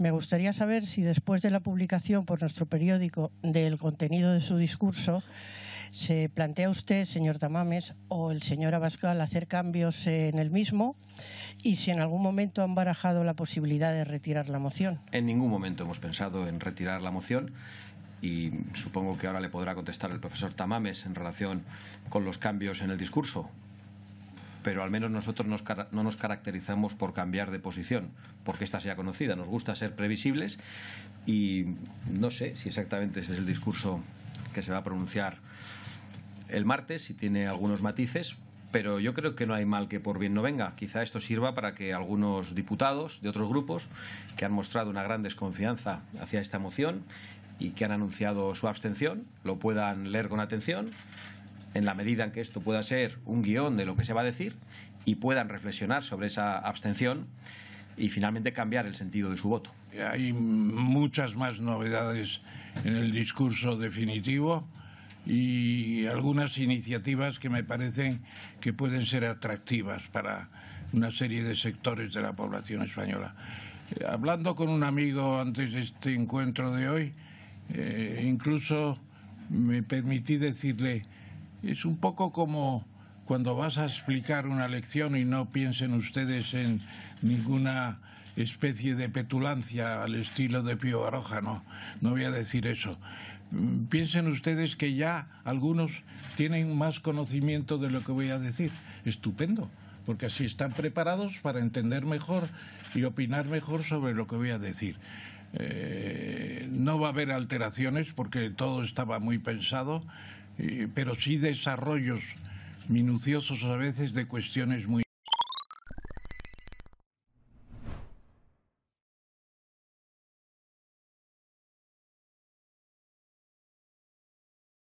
Me gustaría saber si después de la publicación por nuestro periódico del contenido de su discurso, se plantea usted, señor Tamames, o el señor Abascal hacer cambios en el mismo y si en algún momento han barajado la posibilidad de retirar la moción. En ningún momento hemos pensado en retirar la moción y supongo que ahora le podrá contestar el profesor Tamames en relación con los cambios en el discurso pero al menos nosotros no nos caracterizamos por cambiar de posición, porque esta sea conocida. Nos gusta ser previsibles y no sé si exactamente ese es el discurso que se va a pronunciar el martes, si tiene algunos matices, pero yo creo que no hay mal que por bien no venga. Quizá esto sirva para que algunos diputados de otros grupos que han mostrado una gran desconfianza hacia esta moción y que han anunciado su abstención lo puedan leer con atención en la medida en que esto pueda ser un guión de lo que se va a decir y puedan reflexionar sobre esa abstención y finalmente cambiar el sentido de su voto. Hay muchas más novedades en el discurso definitivo y algunas iniciativas que me parecen que pueden ser atractivas para una serie de sectores de la población española. Eh, hablando con un amigo antes de este encuentro de hoy, eh, incluso me permití decirle es un poco como cuando vas a explicar una lección y no piensen ustedes en ninguna especie de petulancia al estilo de Pío Baroja, no, no voy a decir eso. Piensen ustedes que ya algunos tienen más conocimiento de lo que voy a decir. Estupendo, porque así están preparados para entender mejor y opinar mejor sobre lo que voy a decir. Eh, no va a haber alteraciones porque todo estaba muy pensado eh, pero sí desarrollos minuciosos a veces de cuestiones muy